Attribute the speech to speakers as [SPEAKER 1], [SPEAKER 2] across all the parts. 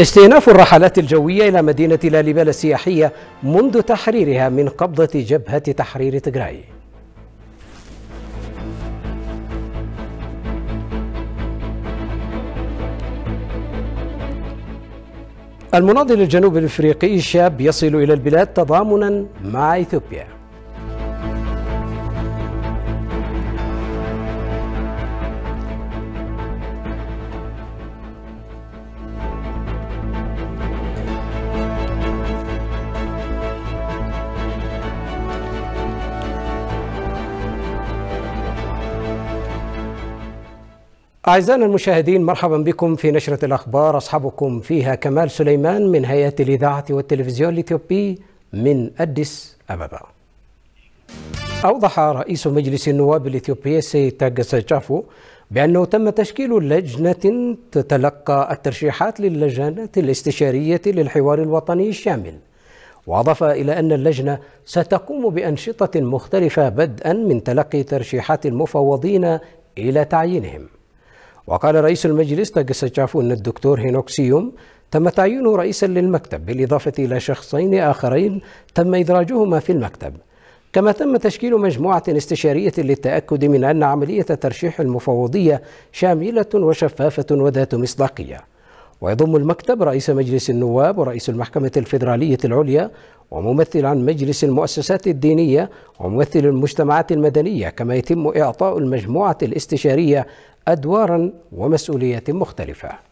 [SPEAKER 1] استئناف الرحلات الجوية إلى مدينة لاليبال السياحية منذ تحريرها من قبضة جبهة تحرير تجراي المناضل الجنوب الافريقي الشاب يصل إلى البلاد تضامنا مع إثيوبيا أعزائنا المشاهدين مرحبا بكم في نشرة الأخبار أصحابكم فيها كمال سليمان من هيئة الإذاعة والتلفزيون الإثيوبي من أديس أبابا أوضح رئيس مجلس النواب الإثيوبي السيد تاجس جافو بأنه تم تشكيل لجنة تتلقى الترشيحات للجنة الاستشارية للحوار الوطني الشامل وأضاف إلى أن اللجنة ستقوم بأنشطة مختلفة بدءا من تلقي ترشيحات المفوضين إلى تعيينهم وقال رئيس المجلس تاجس شافو أن الدكتور هينوكسيوم تم تعيينه رئيسا للمكتب بالإضافة إلى شخصين آخرين تم إدراجهما في المكتب كما تم تشكيل مجموعة استشارية للتأكد من أن عملية ترشيح المفوضية شاملة وشفافة وذات مصداقية ويضم المكتب رئيس مجلس النواب ورئيس المحكمة الفيدرالية العليا وممثل عن مجلس المؤسسات الدينية وممثل المجتمعات المدنية كما يتم إعطاء المجموعة الاستشارية أدوارا ومسؤوليات مختلفة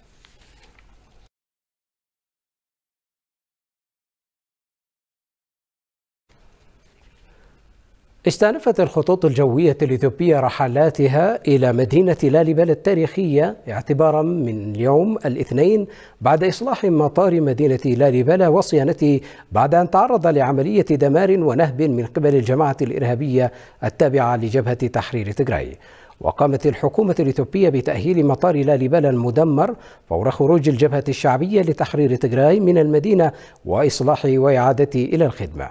[SPEAKER 1] استأنفت الخطوط الجوية الإثيوبية رحلاتها إلى مدينة لاليبال التاريخية اعتبارا من اليوم الاثنين بعد إصلاح مطار مدينة لاليبال وصيانته بعد أن تعرض لعملية دمار ونهب من قبل الجماعة الإرهابية التابعة لجبهة تحرير تجراي وقامت الحكومة الإثيوبية بتأهيل مطار لاليبال المدمر فور خروج الجبهة الشعبية لتحرير تجراي من المدينة وإصلاحه وإعادته إلى الخدمة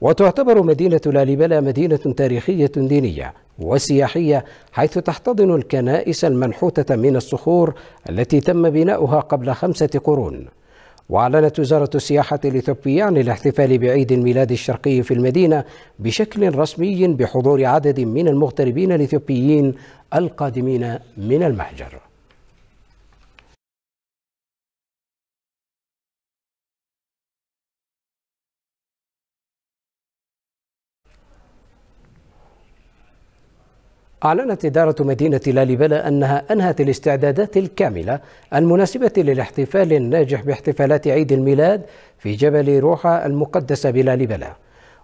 [SPEAKER 1] وتعتبر مدينة لالبلا مدينة تاريخية دينية وسياحية حيث تحتضن الكنائس المنحوتة من الصخور التي تم بناؤها قبل خمسة قرون وأعلنت وزارة السياحة الإثيوبية عن الاحتفال بعيد الميلاد الشرقي في المدينة بشكل رسمي بحضور عدد من المغتربين الإثيوبيين القادمين من المهجر أعلنت إدارة مدينة لاليبلا أنها أنهت الاستعدادات الكاملة المناسبة للاحتفال الناجح باحتفالات عيد الميلاد في جبل روحة المقدسة بلاليبلا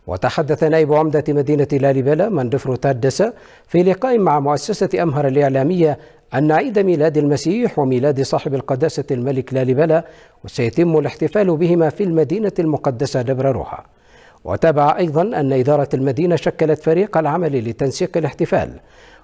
[SPEAKER 1] وتحدث نائب عمدة مدينة لاليبلا مندفرو تادسة في لقاء مع مؤسسة أمهر الإعلامية أن عيد ميلاد المسيح وميلاد صاحب القداسة الملك لاليبلا وسيتم الاحتفال بهما في المدينة المقدسة دبر روحة وتابع أيضا أن إدارة المدينة شكلت فريق العمل لتنسيق الاحتفال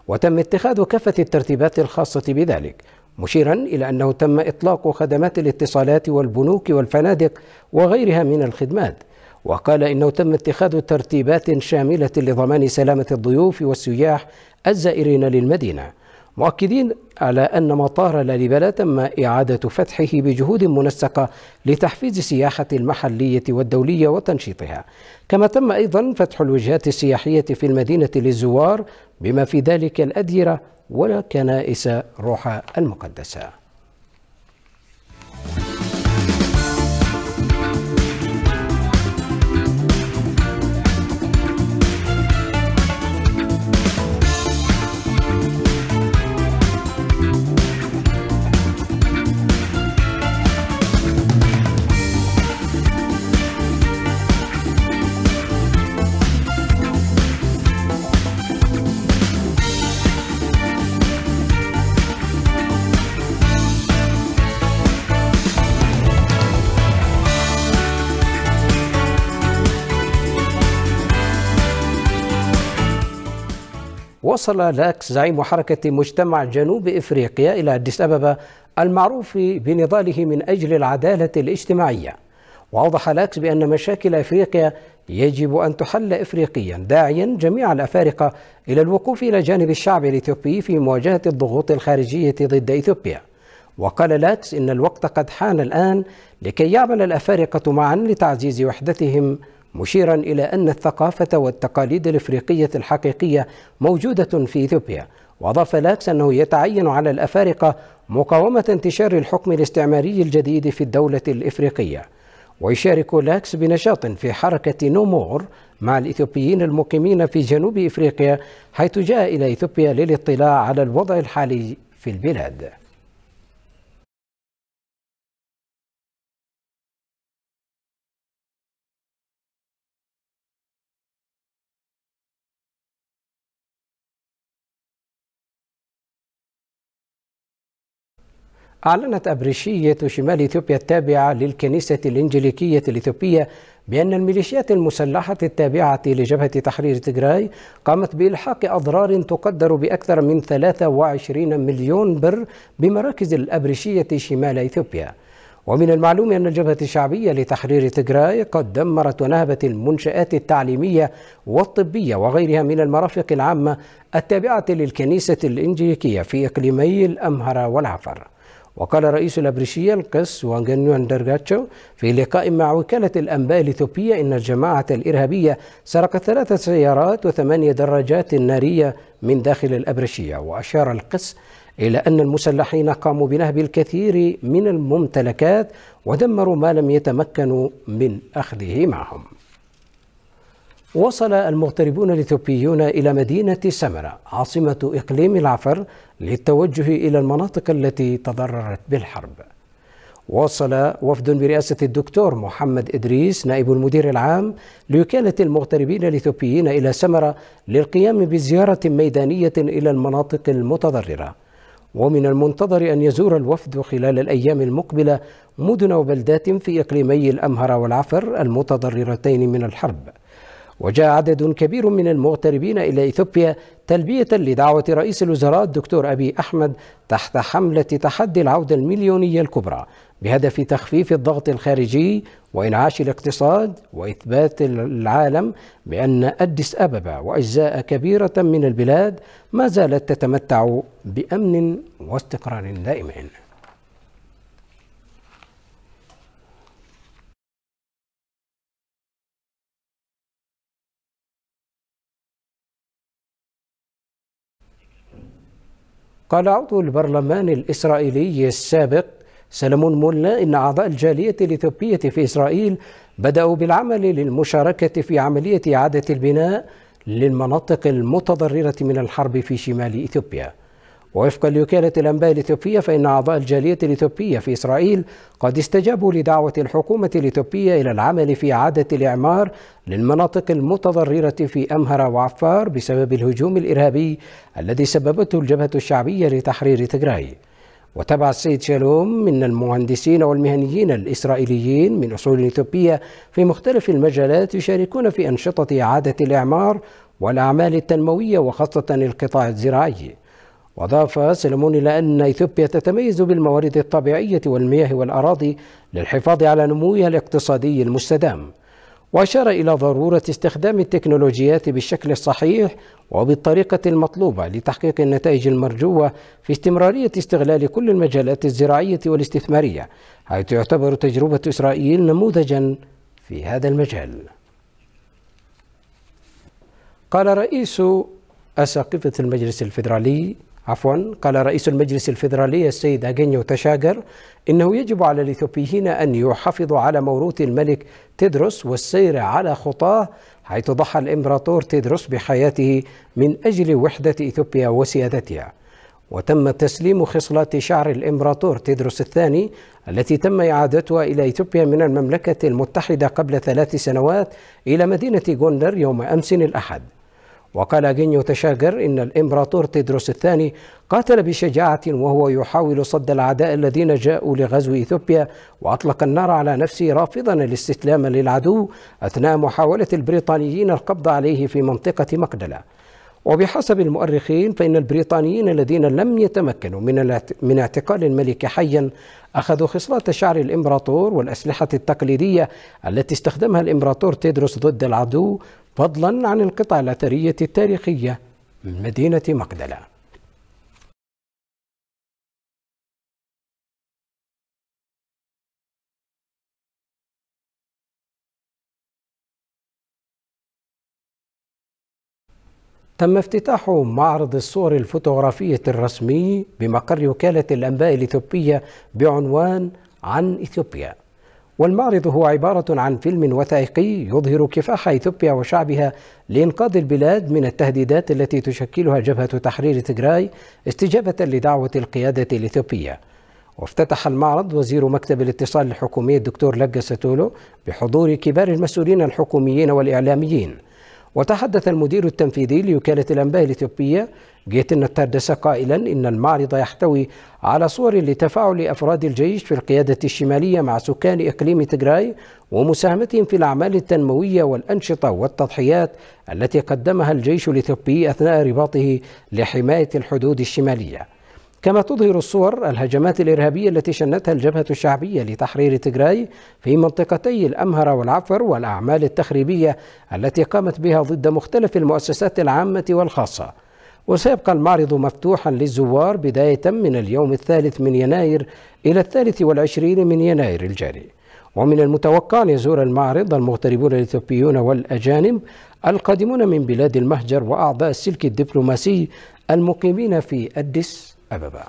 [SPEAKER 1] وتم اتخاذ كافة الترتيبات الخاصة بذلك مشيرا إلى أنه تم إطلاق خدمات الاتصالات والبنوك والفنادق وغيرها من الخدمات وقال إنه تم اتخاذ ترتيبات شاملة لضمان سلامة الضيوف والسياح الزائرين للمدينة مؤكدين على أن مطار لاليبلا تم إعادة فتحه بجهود منسقة لتحفيز السياحة المحلية والدولية وتنشيطها كما تم أيضا فتح الوجهات السياحية في المدينة للزوار بما في ذلك الأديرة والكنائس روح المقدسة وصل لاكس زعيم حركة مجتمع جنوب إفريقيا إلى أديس أبابا المعروف بنضاله من أجل العدالة الاجتماعية وأوضح لاكس بأن مشاكل إفريقيا يجب أن تحل إفريقيا داعيا جميع الأفارقة إلى الوقوف إلى جانب الشعب الإثيوبي في مواجهة الضغوط الخارجية ضد إثيوبيا وقال لاكس إن الوقت قد حان الآن لكي يعمل الأفارقة معا لتعزيز وحدتهم مشيرا إلى أن الثقافة والتقاليد الإفريقية الحقيقية موجودة في إثيوبيا وأضاف لاكس أنه يتعين على الأفارقة مقاومة انتشار الحكم الاستعماري الجديد في الدولة الإفريقية ويشارك لاكس بنشاط في حركة نومور مع الإثيوبيين المقيمين في جنوب إفريقيا حيث جاء إلى إثيوبيا للاطلاع على الوضع الحالي في البلاد أعلنت أبريشية شمال إثيوبيا التابعة للكنيسة الإنجليكية الإثيوبية بأن الميليشيات المسلحة التابعة لجبهة تحرير تيغراي قامت بإلحاق أضرار تقدر بأكثر من 23 مليون بر بمراكز الأبريشية شمال إثيوبيا ومن المعلوم أن الجبهة الشعبية لتحرير تيغراي قد دمرت ونهبت المنشآت التعليمية والطبية وغيرها من المرافق العامة التابعة للكنيسة الإنجليكية في إقليمي الأمهر والعفر وقال رئيس الأبريشية القس وانجنيوان درجاتشو في لقاء مع وكالة الأنباء الإثيوبية إن الجماعة الإرهابية سرقت ثلاثة سيارات وثمانية دراجات نارية من داخل الأبريشية وأشار القس إلى أن المسلحين قاموا بنهب الكثير من الممتلكات ودمروا ما لم يتمكنوا من أخذه معهم وصل المغتربون الإثيوبيون إلى مدينة سمرة عاصمة إقليم العفر للتوجه الى المناطق التي تضررت بالحرب. وصل وفد برئاسة الدكتور محمد إدريس نائب المدير العام لوكالة المغتربين الإثيوبيين إلى سمرة للقيام بزيارة ميدانية إلى المناطق المتضررة ومن المنتظر أن يزور الوفد خلال الأيام المقبلة مدن وبلدات في إقليمي الأمهر والعفر المتضررتين من الحرب وجاء عدد كبير من المغتربين إلى إثيوبيا تلبية لدعوة رئيس الوزراء الدكتور أبي أحمد تحت حملة تحدي العودة المليونية الكبرى بهدف تخفيف الضغط الخارجي وإنعاش الاقتصاد وإثبات العالم بأن أديس أببا وأجزاء كبيرة من البلاد ما زالت تتمتع بأمن واستقرار دائمين قال عضو البرلمان الإسرائيلي السابق سلمون مولا إن أعضاء الجالية الإثيوبية في إسرائيل بدأوا بالعمل للمشاركة في عملية إعادة البناء للمناطق المتضررة من الحرب في شمال إثيوبيا ووفقا لوكالة الأنباء الإثيوبية فإن أعضاء الجالية الإثيوبية في إسرائيل قد استجابوا لدعوة الحكومة الإثيوبية إلى العمل في إعادة الإعمار للمناطق المتضررة في أمهر وعفار بسبب الهجوم الإرهابي الذي سببته الجبهة الشعبية لتحرير تجراي وتبع السيد شالوم من المهندسين والمهنيين الإسرائيليين من أصول إثيوبية في مختلف المجالات يشاركون في أنشطة إعادة الإعمار والأعمال التنموية وخاصة القطاع الزراعي وأضاف سلمون إلى أن إثيوبيا تتميز بالموارد الطبيعية والمياه والأراضي للحفاظ على نموها الاقتصادي المستدام وأشار إلى ضرورة استخدام التكنولوجيات بالشكل الصحيح وبالطريقة المطلوبة لتحقيق النتائج المرجوة في استمرارية استغلال كل المجالات الزراعية والاستثمارية حيث يعتبر تجربة إسرائيل نموذجا في هذا المجال قال رئيس أساقفة المجلس الفيدرالي عفوا قال رئيس المجلس الفيدرالي السيد أغينيو تشاجر إنه يجب على الإثيوبيين أن يحافظوا على موروث الملك تيدروس والسير على خطاه حيث ضحى الإمبراطور تيدروس بحياته من أجل وحدة إثيوبيا وسيادتها وتم تسليم خصلة شعر الإمبراطور تيدروس الثاني التي تم إعادتها إلى إثيوبيا من المملكة المتحدة قبل ثلاث سنوات إلى مدينة غوندر يوم أمس الأحد وقال جينيو تشاجر إن الإمبراطور تيدروس الثاني قاتل بشجاعة وهو يحاول صد العداء الذين جاءوا لغزو إثيوبيا وأطلق النار على نفسه رافضا الاستسلام للعدو أثناء محاولة البريطانيين القبض عليه في منطقة مقدلة وبحسب المؤرخين فإن البريطانيين الذين لم يتمكنوا من اعتقال الملك حيا أخذوا خصلات شعر الإمبراطور والأسلحة التقليدية التي استخدمها الإمبراطور تيدروس ضد العدو فضلا عن القطع الأثرية التاريخية من مدينة مقدلة تم افتتاح معرض الصور الفوتوغرافية الرسمي بمقر وكالة الأنباء الإثيوبية بعنوان عن إثيوبيا والمعرض هو عبارة عن فيلم وثائقي يظهر كفاح إثيوبيا وشعبها لإنقاذ البلاد من التهديدات التي تشكلها جبهة تحرير تجراي استجابة لدعوة القيادة الإثيوبية وافتتح المعرض وزير مكتب الاتصال الحكومي الدكتور لقا ساتولو بحضور كبار المسؤولين الحكوميين والإعلاميين وتحدث المدير التنفيذي لوكالة الأنباء الإثيوبية جيت التردسة قائلا إن المعرض يحتوي على صور لتفاعل أفراد الجيش في القيادة الشمالية مع سكان إقليم تجراي ومساهمتهم في الأعمال التنموية والأنشطة والتضحيات التي قدمها الجيش الإثيوبي أثناء رباطه لحماية الحدود الشمالية كما تظهر الصور الهجمات الإرهابية التي شنتها الجبهة الشعبية لتحرير تجراي في منطقتي الأمهر والعفر والأعمال التخريبية التي قامت بها ضد مختلف المؤسسات العامة والخاصة وسيبقى المعرض مفتوحا للزوار بداية من اليوم الثالث من يناير إلى الثالث والعشرين من يناير الجاري ومن المتوقع أن يزور المعرض المغتربون الإثيوبيون والأجانب القادمون من بلاد المهجر وأعضاء السلك الدبلوماسي المقيمين في أديس أبا بقى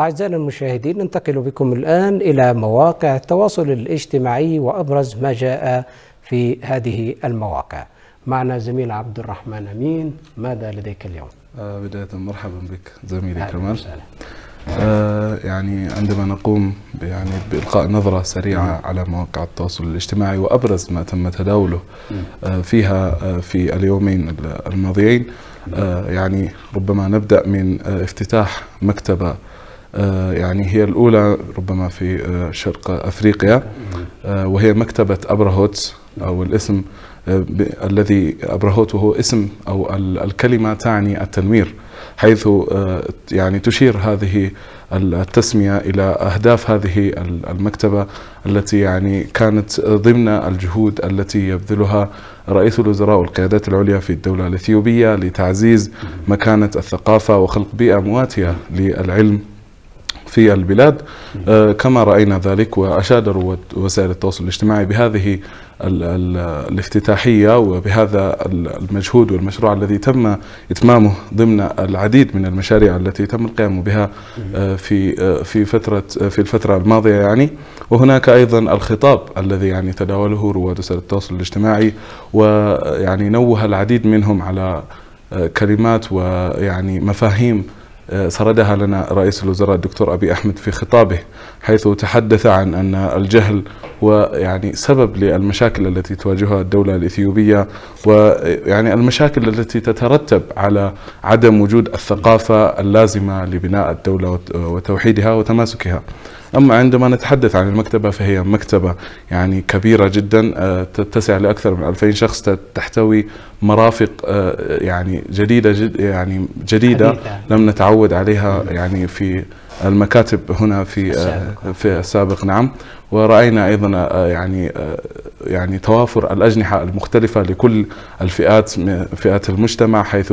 [SPEAKER 1] أعزائنا المشاهدين ننتقل بكم الآن إلى مواقع التواصل الاجتماعي وأبرز ما جاء في هذه المواقع معنا زميل عبد الرحمن أمين ماذا لديك اليوم؟ آه بداية مرحبا بك زميلي كمال
[SPEAKER 2] آه يعني عندما نقوم يعني بإلقاء نظرة سريعة مم. نعم. على مواقع التواصل الاجتماعي وأبرز ما تم تداوله نعم. آه فيها آه في اليومين الماضيين آه، يعني ربما نبدأ من آه، افتتاح مكتبة آه، يعني هي الأولى ربما في آه، شرق أفريقيا آه، وهي مكتبة أبرهوت أو الاسم الذي أبرهوت وهو اسم أو الكلمة تعني التنوير حيث يعني تشير هذه التسمية إلى أهداف هذه المكتبة التي يعني كانت ضمن الجهود التي يبذلها رئيس الوزراء والقيادات العليا في الدولة الإثيوبية لتعزيز مكانة الثقافة وخلق بيئة مواتية للعلم في البلاد آه، كما رأينا ذلك واشاد رواد وسائل التواصل الاجتماعي بهذه الافتتاحية وبهذا المجهود والمشروع الذي تم إتمامه ضمن العديد من المشاريع التي تم القيام بها آه، في آه، في فترة في الفترة الماضية يعني وهناك أيضا الخطاب الذي يعني تداوله رواد وسائل التواصل الاجتماعي ويعني نوه العديد منهم على كلمات ويعني مفاهيم آه، سردها لنا رئيس الوزراء الدكتور أبي أحمد في خطابه حيث تحدث عن أن الجهل هو يعني سبب للمشاكل التي تواجهها الدولة الإثيوبية ويعني المشاكل التي تترتب على عدم وجود الثقافة اللازمة لبناء الدولة وتوحيدها وتماسكها أما عندما نتحدث عن المكتبة فهي مكتبة يعني كبيرة جدا آه، تتسع لأكثر من 2000 شخص تحتوي مرافق آه، يعني جديدة جد يعني جديدة حديثة. لم نتعود عليها يعني في المكاتب هنا في آه، السابق. في السابق نعم ورأينا أيضا يعني يعني توافر الأجنحة المختلفة لكل الفئات فئات المجتمع حيث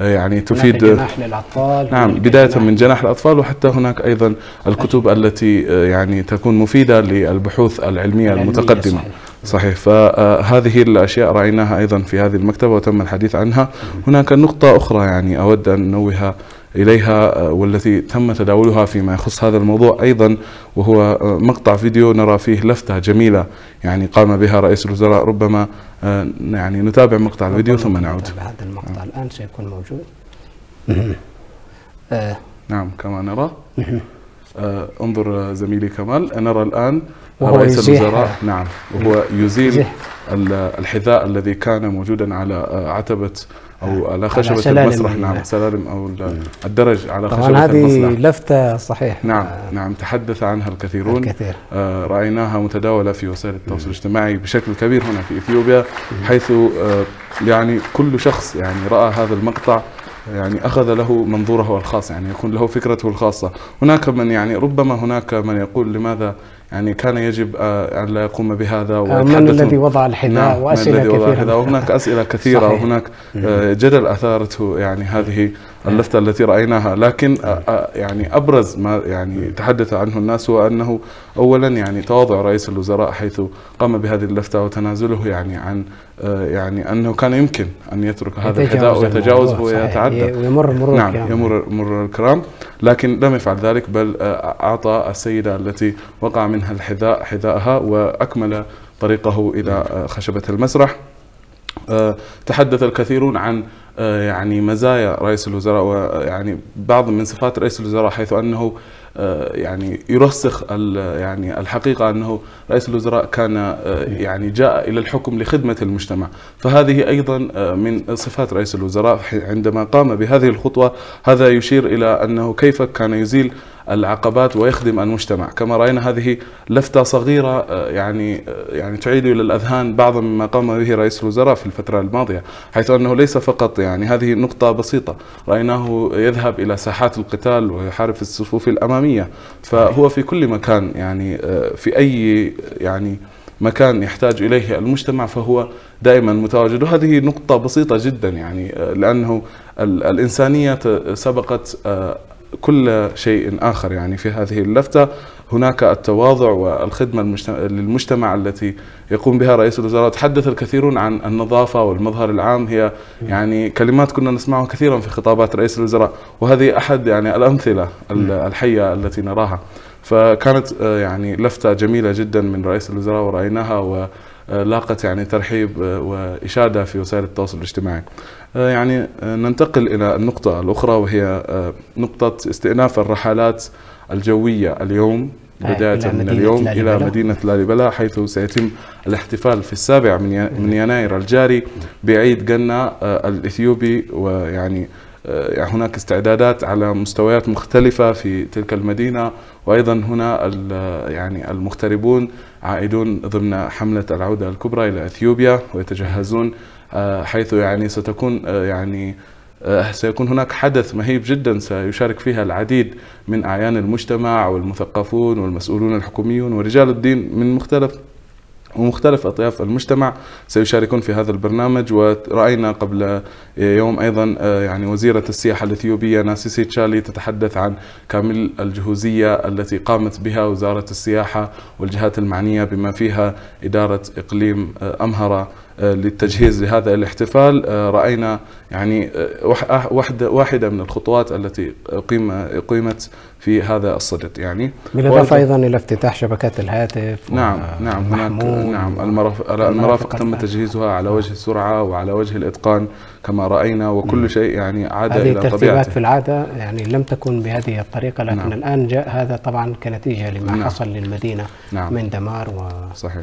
[SPEAKER 2] يعني تفيد جناح
[SPEAKER 1] للأطفال نعم بداية جناح.
[SPEAKER 2] من جناح الأطفال وحتى هناك أيضا الكتب التي آه، يعني تكون مفيدة للبحوث العلمية, العلمية المتقدمة صحيح. فهذه الأشياء رأيناها أيضا في هذه المكتبة وتم الحديث عنها هناك نقطة أخرى يعني أود أن انوهها إليها آه، والتي تم تداولها فيما يخص هذا الموضوع أيضا وهو آه، مقطع فيديو نرى فيه لفتة جميلة يعني قام بها رئيس الوزراء ربما آه، يعني نتابع
[SPEAKER 1] مقطع الفيديو ثم نعود هذا المقطع نعم. الآن سيكون موجود
[SPEAKER 2] نعم كما نرى آه انظر زميلي كمال نرى الآن وهو رئيس الوزراء نعم وهو يزيل الحذاء الذي كان موجودا على عتبة او على خشبه نعم، يعني. على المسرح نعم سلالم او نعم. الدرج على طبعاً خشبه هذه المسرح لفته صحيح نعم نعم تحدث عنها الكثيرون الكثير. آه رايناها متداوله في وسائل التواصل الاجتماعي بشكل كبير هنا في اثيوبيا حيث آه يعني كل شخص يعني راى هذا المقطع يعني أخذ له منظوره الخاص يعني يكون له فكرته الخاصة هناك من يعني ربما هناك من يقول لماذا يعني كان يجب آه, أن لا يقوم بهذا آه، من الذي وضع الحذاء نعم وأسئلة كثيرة الحذاء وهناك أسئلة كثيرة صحيح. وهناك آه, جدل أثارته يعني هذه اللفتة التي رأيناها لكن يعني أبرز ما يعني تحدث عنه الناس هو أنه أولا يعني تواضع رئيس الوزراء حيث قام بهذه اللفتة وتنازله يعني عن يعني أنه كان يمكن أن يترك هذا الحذاء ويتجاوزه ويتعدى ويمر مرور نعم الكرام. يمر مرور الكرام لكن لم يفعل ذلك بل أعطى السيدة التي وقع منها الحذاء حذاءها وأكمل طريقه إلى خشبة المسرح آه، تحدث الكثيرون عن آه، يعني مزايا رئيس الوزراء ويعني آه، بعض من صفات رئيس الوزراء حيث انه يعني يرسخ يعني الحقيقه انه رئيس الوزراء كان يعني جاء الى الحكم لخدمه المجتمع، فهذه ايضا من صفات رئيس الوزراء عندما قام بهذه الخطوه هذا يشير الى انه كيف كان يزيل العقبات ويخدم المجتمع كما راينا هذه لفته صغيره آه، يعني آه، يعني تعيد الى الاذهان بعض مما قام به رئيس الوزراء في الفتره الماضيه حيث انه ليس فقط يعني هذه نقطه بسيطه رايناه يذهب الى ساحات القتال ويحارب في الصفوف الاماميه فهو في كل مكان يعني آه، في اي يعني مكان يحتاج اليه المجتمع فهو دائما متواجد وهذه نقطة بسيطة جدا يعني لأنه الإنسانية سبقت كل شيء آخر يعني في هذه اللفتة هناك التواضع والخدمة للمجتمع التي يقوم بها رئيس الوزراء تحدث الكثيرون عن النظافة والمظهر العام هي يعني كلمات كنا نسمعها كثيرا في خطابات رئيس الوزراء وهذه أحد يعني الأمثلة الحية التي نراها فكانت آه، يعني لفتة جميلة جدا من رئيس الوزراء ورأيناها و آه، لاقت يعني ترحيب آه، وإشادة في وسائل التواصل الاجتماعي آه، يعني ننتقل إلى النقطة الأخرى وهي نقطة استئناف الرحلات الجوية اليوم بداية من اليوم إلى مدينة لاليبلا حيث سيتم الاحتفال في السابع من يناير الجاري بعيد قنا الإثيوبي ويعني آه، يعني هناك استعدادات على مستويات مختلفة في تلك المدينة وأيضا هنا يعني المغتربون عائدون ضمن حملة العودة الكبرى إلى أثيوبيا ويتجهزون آه، حيث يعني ستكون آه، يعني سيكون هناك حدث مهيب جدا سيشارك فيها العديد من أعيان المجتمع والمثقفون والمسؤولون الحكوميون ورجال الدين من مختلف ومختلف أطياف المجتمع سيشاركون في هذا البرنامج ورأينا قبل يوم أيضا آه، يعني وزيرة السياحة الإثيوبية ناسيسي تشالي تتحدث عن كامل الجهوزية التي قامت بها وزارة السياحة والجهات المعنية بما فيها إدارة إقليم آه، أمهرة آه، للتجهيز لهذا الاحتفال آه، رأينا يعني آه، واحدة, واحدة من الخطوات التي قيمت في هذا الصدد يعني
[SPEAKER 1] بالإضافة أيضا إلى افتتاح شبكات الهاتف نعم
[SPEAKER 2] نعم هناك نعم المرافق, المرافق تم تجهيزها على وجه السرعة وعلى وجه الإتقان كما رأينا وكل شيء يعني عاد إلى طبيعته هذه الترتيبات في
[SPEAKER 1] العادة يعني لم تكن بهذه الطريقة لكن نعم. الآن جاء هذا طبعا كنتيجة لما نعم. حصل للمدينة نعم. من دمار و...
[SPEAKER 2] صحيح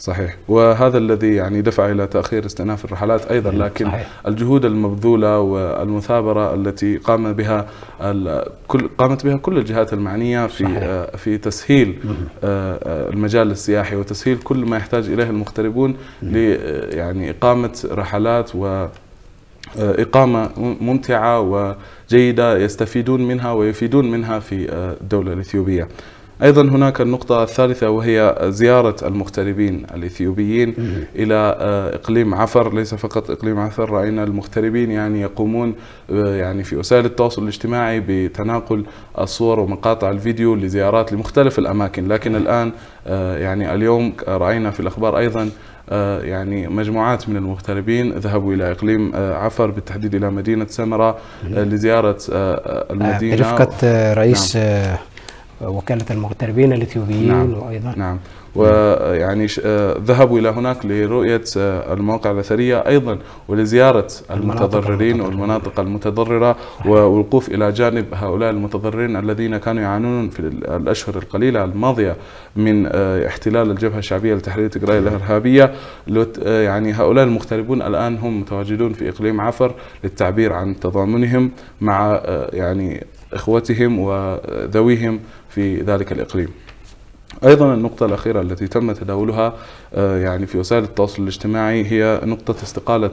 [SPEAKER 2] صحيح وهذا الذي يعني دفع الى تاخير استئناف الرحلات ايضا إيه، لكن صحيح. الجهود المبذوله والمثابره التي قام بها كل قامت بها كل الجهات المعنيه في صحيح. آه، في تسهيل آه، المجال السياحي وتسهيل كل ما يحتاج اليه المغتربون ل يعني اقامه رحلات و آه، إقامة ممتعة وجيدة يستفيدون منها ويفيدون منها في الدولة الإثيوبية أيضا هناك النقطة الثالثة وهي زيارة المغتربين الإثيوبيين إلى آه، إقليم عفر ليس فقط إقليم عفر رأينا المغتربين يعني يقومون آه، يعني في وسائل التواصل الاجتماعي بتناقل الصور ومقاطع الفيديو لزيارات لمختلف الأماكن لكن الآن آه، يعني اليوم رأينا في الأخبار أيضا يعني مجموعات من المغتربين ذهبوا الى اقليم عفر بالتحديد الى مدينه سمره لزياره المدينه برفقه رئيس
[SPEAKER 1] نعم. وكاله المغتربين الاثيوبيين نعم. وايضا نعم
[SPEAKER 2] ويعني آه، ذهبوا الى هناك لرؤيه آه، المواقع الاثريه ايضا ولزياره المتضررين والمناطق المتضرره والوقوف الى جانب هؤلاء المتضررين الذين كانوا يعانون في الاشهر القليله الماضيه من آه، احتلال الجبهه الشعبيه لتحرير تجراي الارهابيه يعني هؤلاء المغتربون الان هم متواجدون في اقليم عفر للتعبير عن تضامنهم مع يعني اخوتهم وذويهم في ذلك الإقليم ايضا النقطه الاخيره التي تم تداولها آه، يعني في وسائل التواصل الاجتماعي هي نقطه استقاله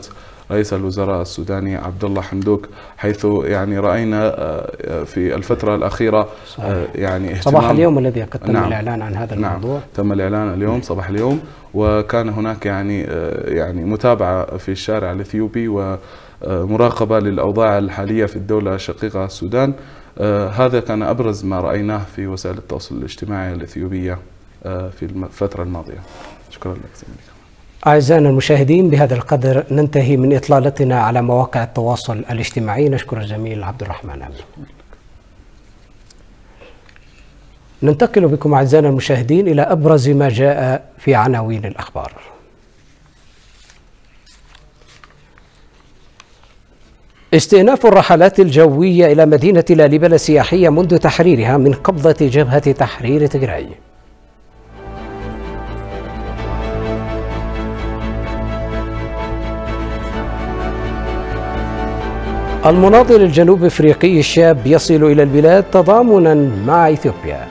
[SPEAKER 2] رئيس الوزراء السوداني عبد الله حمدوك حيث يعني راينا آه، آه، في الفتره الاخيره صحيح. يعني صباح اليوم
[SPEAKER 1] الذي قد تم نعم الاعلان عن هذا نعم الموضوع
[SPEAKER 2] تم الاعلان اليوم صباح اليوم وكان هناك يعني يعني متابعه في الشارع الاثيوبي و مراقبة للأوضاع الحالية في الدولة الشقيقة السودان آه، هذا كان أبرز ما رأيناه في وسائل التواصل الاجتماعي الإثيوبية آه، في الفترة الماضية شكرا لك
[SPEAKER 1] أعزائنا المشاهدين بهذا القدر ننتهي من إطلالتنا على مواقع التواصل الاجتماعي نشكر الزميل عبد الرحمن أمين ننتقل بكم أعزائنا المشاهدين إلى أبرز ما جاء في عناوين الأخبار استئناف الرحلات الجوية إلى مدينة لاليبلا السياحية منذ تحريرها من قبضة جبهة تحرير تجري المناضل الجنوب افريقي الشاب يصل الى البلاد تضامنا مع اثيوبيا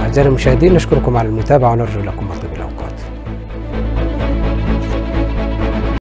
[SPEAKER 1] اعزائي المشاهدين نشكركم على المتابعه ونرجو لكم